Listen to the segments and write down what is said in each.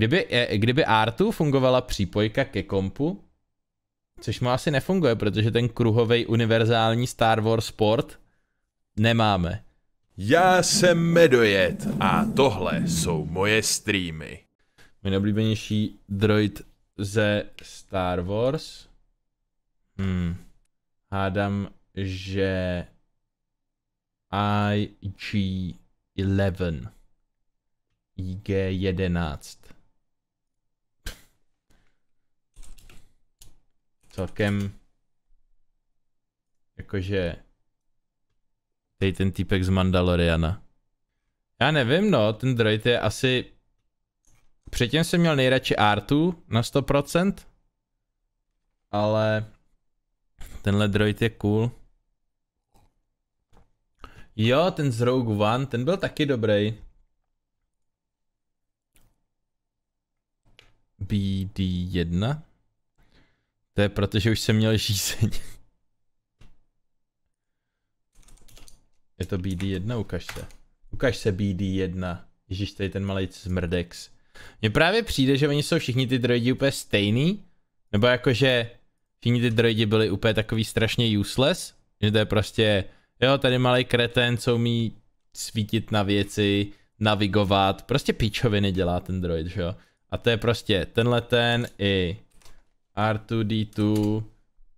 Kdyby, e, kdyby Artu fungovala přípojka ke kompu, což mu asi nefunguje, protože ten kruhový univerzální Star Wars sport nemáme. Já jsem Medojet a tohle jsou moje streamy. Můj neoblíbenější droid ze Star Wars. Hmm. Hádám, že IG-11. IG-11. celkem jakože tady ten týpek z Mandaloriana. Já nevím, no, ten droid je asi... Předtím jsem měl nejradši Artu na 100%, ale tenhle droid je cool. Jo, ten z Rogue One, ten byl taky dobrý. BD1? To je proto, že už jsem měl žízeň. je to BD1, ukaž se. Ukaž se BD1. Ježíš, tady ten malý zmrdex. Mně právě přijde, že oni jsou všichni ty droidi úplně stejný, nebo jakože všichni ty droidi byli úplně takový strašně useless, že to je prostě, jo, tady malý kreten, co umí svítit na věci, navigovat, prostě píčoviny dělá ten droid, že jo. A to je prostě tenhle ten i R2D2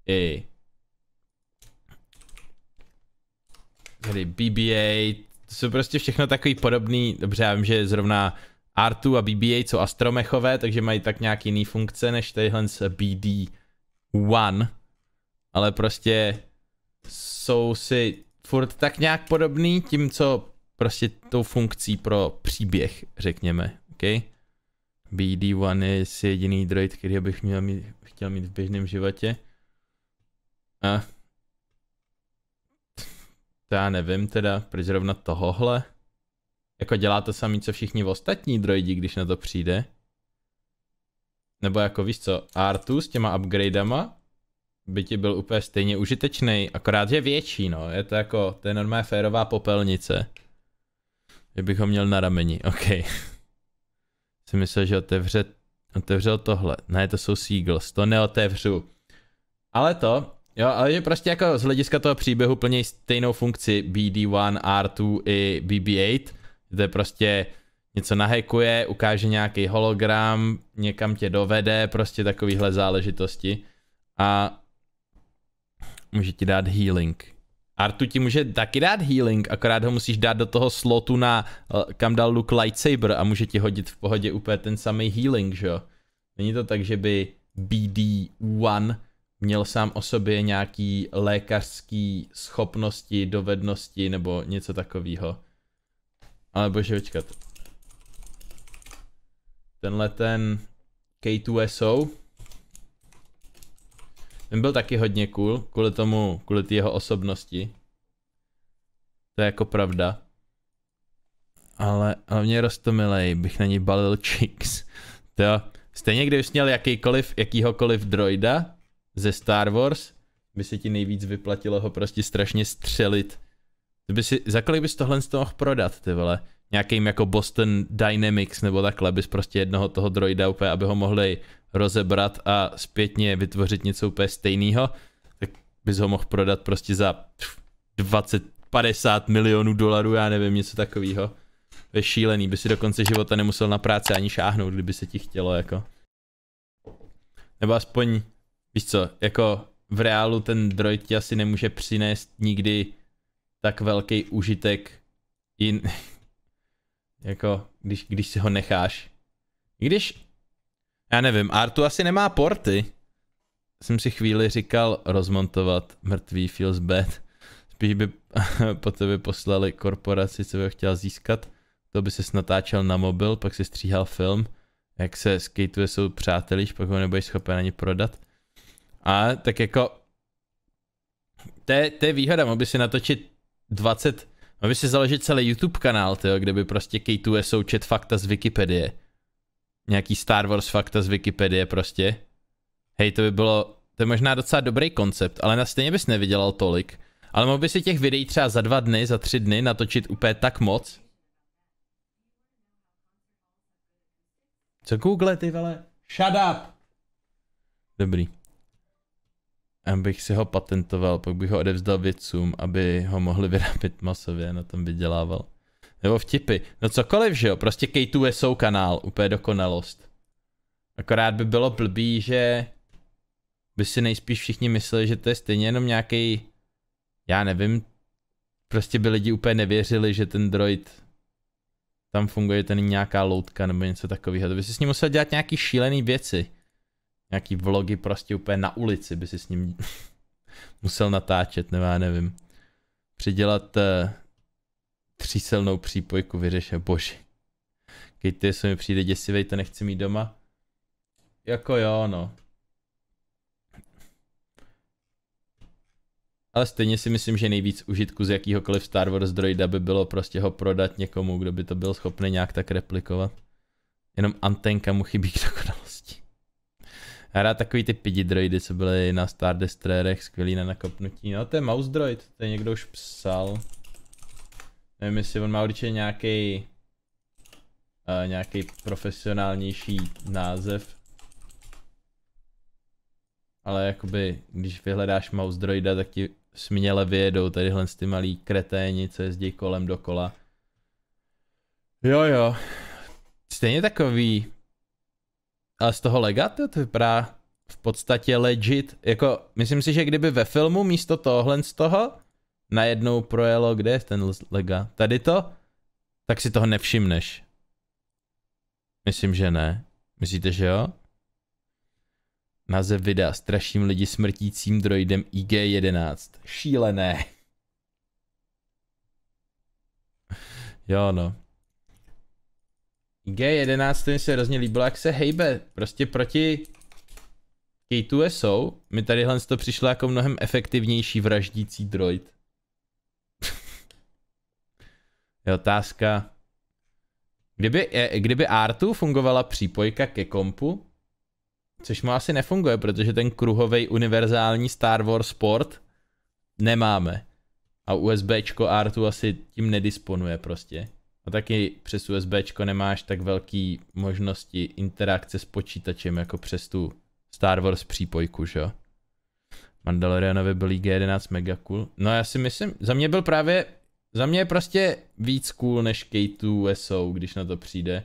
i tady BB-8, to jsou prostě všechno takový podobný, dobře já vím, že zrovna R2 a BB-8 jsou astromechové, takže mají tak nějak jiný funkce než tadyhle z BD-1, ale prostě jsou si furt tak nějak podobný tím, co prostě tou funkcí pro příběh, řekněme, okay? BD1 je jediný droid, který bych měl mít, chtěl mít v běžném životě. A to já nevím teda, proč zrovna tohohle. Jako dělá to samý, co všichni ostatní droidi, když na to přijde. Nebo jako víš co, R2 s těma upgradeama by ti byl úplně stejně užitečný, akorát je větší no, je to jako, to je normálně férová popelnice. Kdybych ho měl na rameni, okej. Okay. Si myslel, že otevře, otevřel tohle. Ne, to jsou Seagulls, to neotevřu. Ale to, jo, ale je prostě jako z hlediska toho příběhu plně stejnou funkci BD1, R2 i BB8. kde prostě něco nahekuje, ukáže nějaký hologram, někam tě dovede, prostě takovýhle záležitosti. A může ti dát healing. Artu ti může taky dát healing, akorát ho musíš dát do toho slotu na, eh, kam dal Luke lightsaber a může ti hodit v pohodě úplně ten samý healing, že jo? Není to tak, že by BD1 měl sám o sobě nějaký lékařský schopnosti, dovednosti nebo něco takového. Ale bože, počkat. Tenhle ten K2SO ten byl taky hodně cool, kvůli tomu, kvůli jeho osobnosti. To je jako pravda. Ale hlavně rostomilej, bych na ní balil chicks. To jo. Stejně kdybys měl jakýkoliv, jakýhokoliv droida ze Star Wars, by se ti nejvíc vyplatilo ho prostě strašně střelit. To by si, za kolik bys tohle z toho mohl prodat, ty vole? Nějakým jako Boston Dynamics nebo takhle bys prostě jednoho toho droida úplně, aby ho mohli rozebrat a zpětně vytvořit něco úplně stejného, tak bys ho mohl prodat prostě za 20, 50 milionů dolarů, já nevím, něco takového. Je šílený, by si do konce života nemusel na práci ani šáhnout, kdyby se ti chtělo, jako. Nebo aspoň, víš co, jako v reálu ten droid ti asi nemůže přinést nikdy tak velký užitek jin... jako, když, když si ho necháš. Když já nevím, Artu asi nemá porty. Jsem si chvíli říkal rozmontovat mrtvý feels bad. Spíš by po tebe poslali korporaci, co by ho chtěl získat. To by se natáčel na mobil, pak si stříhal film, jak se skateuje jsou přátelíš, pak ho nebudeš schopen ani prodat. A tak jako to je, to je výhoda, mohl by si natočit 20, mohl by si založit celý YouTube kanál, tyjo, kde by prostě K2SO čet fakta z Wikipedie nějaký Star Wars fakta z Wikipedie prostě. Hej, to by bylo, to je možná docela dobrý koncept, ale na stejně bys nevydělal tolik. Ale mohl by si těch videí třeba za dva dny, za tři dny natočit úplně tak moc. Co Google, ty vele? Shut up! Dobrý. bych si ho patentoval, pak bych ho odevzdal vědcům, aby ho mohli vyrábět masově, na tom vydělával. Nebo vtipy. No cokoliv, že jo. Prostě k 2 jsou kanál. Úplně dokonalost. Akorát by bylo blbý, že by si nejspíš všichni mysleli, že to je stejně jenom nějaký, já nevím, prostě by lidi úplně nevěřili, že ten droid tam funguje, ten nějaká loutka nebo něco takového. To by si s ním musel dělat nějaký šílený věci. Nějaký vlogy prostě úplně na ulici by si s ním musel natáčet, nebo já nevím. Přidělat uh, tříselnou přípojku vyřešil, bože. Keď ty se mi přijde děsivej, to nechci mít doma. Jako jo, no. Ale stejně si myslím, že nejvíc užitku z jakýhokoliv Star Wars droida by bylo prostě ho prodat někomu, kdo by to byl schopný nějak tak replikovat. Jenom antenka mu chybí k dokonalosti. Já rád takový ty pidi droidy, co byly na Star Destroyerech, skvělý na nakopnutí. No to je mouse droid, to je někdo už psal. Nevím, jestli on má určitě nějaký uh, eh, nějaký profesionálnější název. Ale jakoby, když vyhledáš mouse droida, tak ti směle vyjedou tadyhle ty malý kreténi, co jezdí kolem dokola. Jo jo. Stejně takový. Ale z toho legata to vypadá v podstatě legit. Jako, myslím si, že kdyby ve filmu místo tohohle z toho najednou projelo, kde je ten lega? Tady to? Tak si toho nevšimneš. Myslím, že ne. Myslíte, že jo? Název videa Straším lidi smrtícím droidem IG-11. Šílené. jo no. IG-11 mi se hrozně líbilo, jak se hejbe. Prostě proti K2SO mi tadyhle to přišlo jako mnohem efektivnější vraždící droid. Je otázka. Kdyby, kdyby Artu fungovala přípojka ke kompu, což mu asi nefunguje, protože ten kruhový univerzální Star Wars port nemáme. A USBčko Artu asi tím nedisponuje prostě. A taky přes USBčko nemáš tak velký možnosti interakce s počítačem jako přes tu Star Wars přípojku, že jo? Mandalorianovi byl G11 mega cool. No já si myslím, za mě byl právě za mě je prostě víc cool než K2SO, když na to přijde.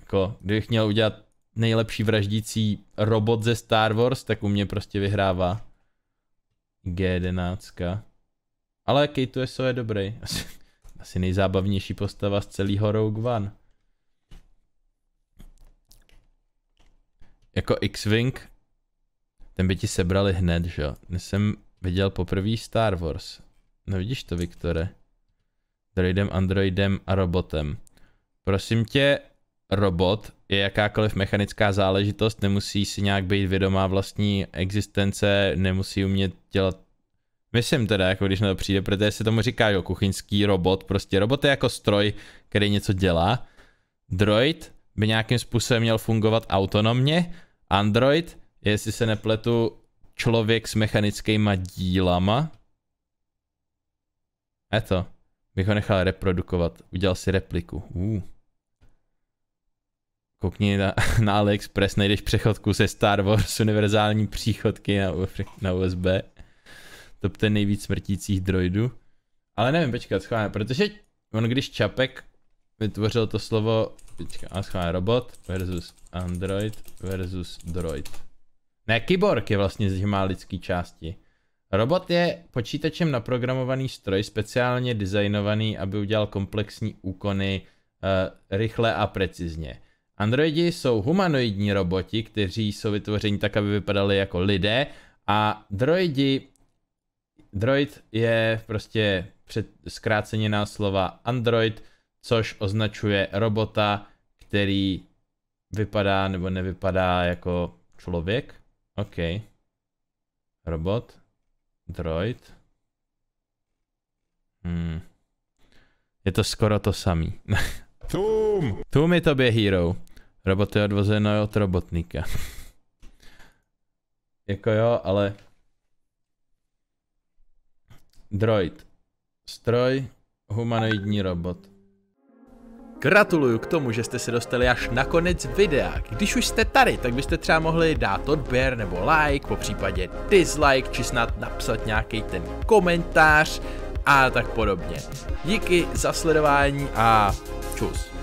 Jako, kdybych měl udělat nejlepší vraždící robot ze Star Wars, tak u mě prostě vyhrává G11. Ale K2SO je dobrý. Asi, asi nejzábavnější postava z celého Rogue One. Jako X-Wing, ten by ti sebrali hned, že jo. Dnes jsem viděl poprvé Star Wars No vidíš to, Viktore. Droidem, androidem a robotem. Prosím tě, robot je jakákoliv mechanická záležitost, nemusí si nějak být vědomá vlastní existence, nemusí umět dělat Myslím teda, jako když na to přijde, protože se tomu říká, jo, kuchyňský robot, prostě robot je jako stroj, který něco dělá. Droid by nějakým způsobem měl fungovat autonomně, Android, jestli se nepletu, člověk s mechanickýma dílama, Eto, Bych ho nechal reprodukovat. Udělal si repliku. Uh. Koukni na, na AliExpress, najdeš přechodku ze Star Wars, univerzální příchodky na, na USB. To je nejvíc smrtících droidů. Ale nevím, počkat, schválně, protože on když Čapek vytvořil to slovo, počkat, a schválně, robot versus android versus droid. Ne, kyborg je vlastně, že má lidský části. Robot je počítačem naprogramovaný stroj, speciálně designovaný, aby udělal komplexní úkony e, rychle a precizně. Androidi jsou humanoidní roboti, kteří jsou vytvořeni tak, aby vypadali jako lidé a droidi, droid je prostě před, na slova android, což označuje robota, který vypadá nebo nevypadá jako člověk. OK. Robot. Droid. Hmm. Je to skoro to samý. Tum! Tum je tobě hero. Robot je odvozeno od robotníka. jako jo, ale... Droid. Stroj, humanoidní robot. Gratuluju k tomu, že jste se dostali až na konec videa. Když už jste tady, tak byste třeba mohli dát odběr nebo like, po případě dislike, či snad napsat nějaký ten komentář a tak podobně. Díky za sledování a čus.